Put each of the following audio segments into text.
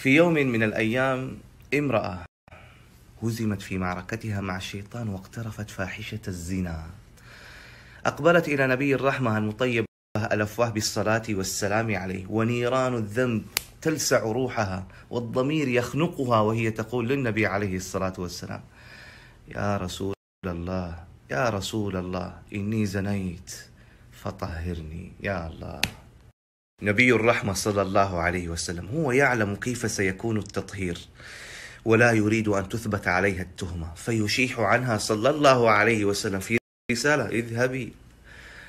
في يوم من الأيام امرأة هزمت في معركتها مع الشيطان واقترفت فاحشة الزنا أقبلت إلى نبي الرحمة المطيب الأفواه بالصلاة والسلام عليه ونيران الذنب تلسع روحها والضمير يخنقها وهي تقول للنبي عليه الصلاة والسلام يا رسول الله يا رسول الله إني زنيت فطهرني يا الله نبي الرحمة صلى الله عليه وسلم هو يعلم كيف سيكون التطهير ولا يريد أن تثبت عليها التهمة فيشيح عنها صلى الله عليه وسلم في رسالة اذهبي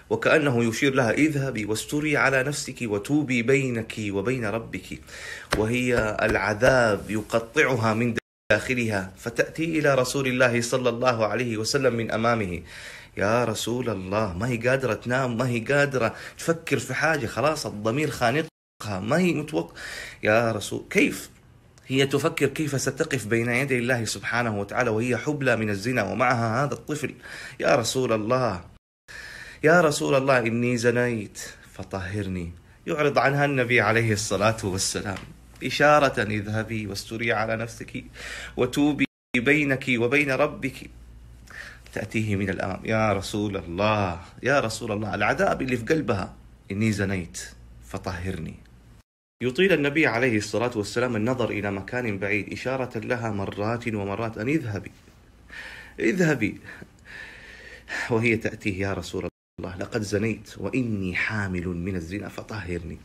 وكأنه يشير لها اذهبي واستري على نفسك وتوبي بينك وبين ربك وهي العذاب يقطعها من داخلها فتأتي إلى رسول الله صلى الله عليه وسلم من أمامه يا رسول الله ما هي قادرة تنام ما هي قادرة تفكر في حاجة خلاص الضمير خانقها ما هي متوقع يا رسول كيف هي تفكر كيف ستقف بين يدي الله سبحانه وتعالى وهي حبلى من الزنا ومعها هذا الطفل يا رسول الله يا رسول الله إني زنيت فطهرني يعرض عنها النبي عليه الصلاة والسلام إشارة اذهبي واستري على نفسك وتوبي بينك وبين ربك تأتيه من الآن يا رسول الله يا رسول الله العذاب اللي في قلبها إني زنيت فطهرني يطيل النبي عليه الصلاة والسلام النظر إلى مكان بعيد إشارة لها مرات ومرات أن اذهبي اذهبي وهي تأتيه يا رسول الله لقد زنيت وإني حامل من الزنا فطهرني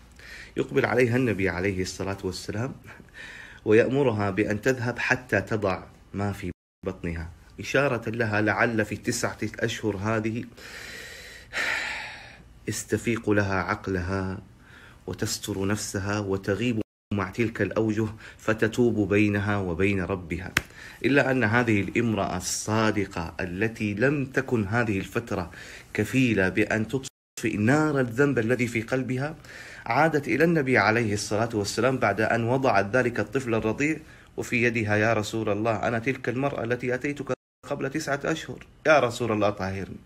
يقبل عليها النبي عليه الصلاة والسلام ويأمرها بأن تذهب حتى تضع ما في بطنها إشارة لها لعل في تسعة أشهر هذه يستفيق لها عقلها وتستر نفسها وتغيب مع تلك الأوجه فتتوب بينها وبين ربها إلا أن هذه الامرأة الصادقة التي لم تكن هذه الفترة كفيلة بأن تطفئ نار الذنب الذي في قلبها عادت إلى النبي عليه الصلاة والسلام بعد أن وضعت ذلك الطفل الرضيع وفي يدها يا رسول الله أنا تلك المرأة التي أتيتك قبل تسعة أشهر يا رسول الله طهرني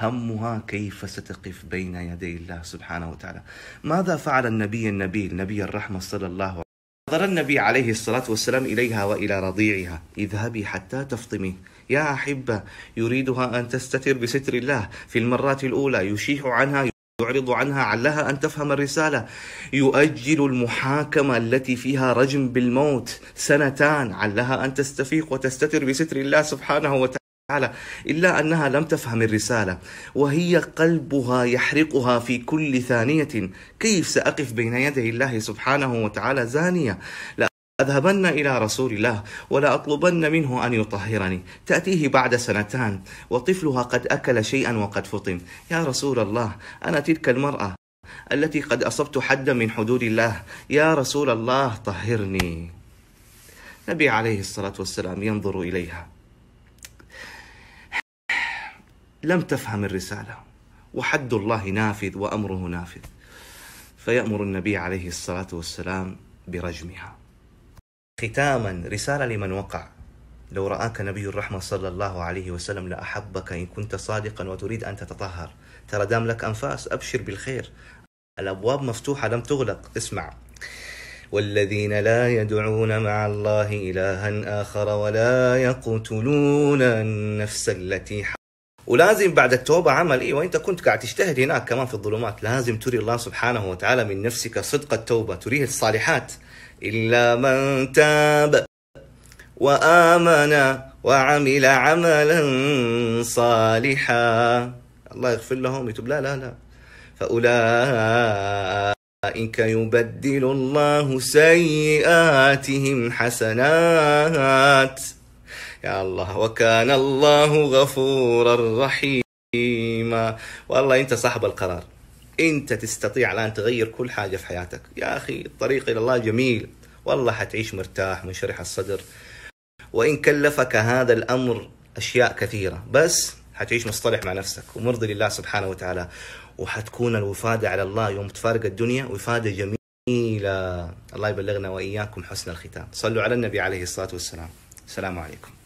همها كيف ستقف بين يدي الله سبحانه وتعالى ماذا فعل النبي النبيل نبي الرحمة صلى الله عليه وسلم نظر النبي عليه الصلاة والسلام إليها وإلى رضيعها اذهبي حتى تفطمي يا أحبة يريدها أن تستتر بستر الله في المرات الأولى يشيح عنها تعرض عنها علها أن تفهم الرسالة يؤجل المحاكمة التي فيها رجم بالموت سنتان علها أن تستفيق وتستتر بستر الله سبحانه وتعالى إلا أنها لم تفهم الرسالة وهي قلبها يحرقها في كل ثانية كيف سأقف بين يدي الله سبحانه وتعالى زانية لا أذهبن إلى رسول الله ولا أطلبن منه أن يطهرني تأتيه بعد سنتان وطفلها قد أكل شيئا وقد فطن يا رسول الله أنا تلك المرأة التي قد أصبت حدا من حدود الله يا رسول الله طهرني نبي عليه الصلاة والسلام ينظر إليها لم تفهم الرسالة وحد الله نافذ وأمره نافذ فيأمر النبي عليه الصلاة والسلام برجمها ختاما رسالة لمن وقع لو رآك نبي الرحمة صلى الله عليه وسلم لأحبك إن كنت صادقا وتريد أن تتطهر ترى دام لك أنفاس أبشر بالخير الأبواب مفتوحة لم تغلق اسمع والذين لا يدعون مع الله إلها آخر ولا يقتلون النفس التي ولازم بعد التوبة عمل إيه وأنت كنت قاعد تجتهد هناك كمان في الظلمات لازم تري الله سبحانه وتعالى من نفسك صدق التوبة تريه الصالحات إلا من تاب وآمن وعمل عملا صالحا الله يغفر لهم يتوب لا لا لا فأولئك يبدل الله سيئاتهم حسنات يا الله وكان الله غفورا رحيما والله انت صاحب القرار انت تستطيع الان تغير كل حاجه في حياتك يا اخي الطريق الى الله جميل والله حتعيش مرتاح منشرح الصدر وان كلفك هذا الامر اشياء كثيره بس حتعيش مصطلح مع نفسك ومرضي لله سبحانه وتعالى وحتكون الوفاده على الله يوم تفارق الدنيا وفاده جميله الله يبلغنا واياكم حسن الختام صلوا على النبي عليه الصلاه والسلام السلام عليكم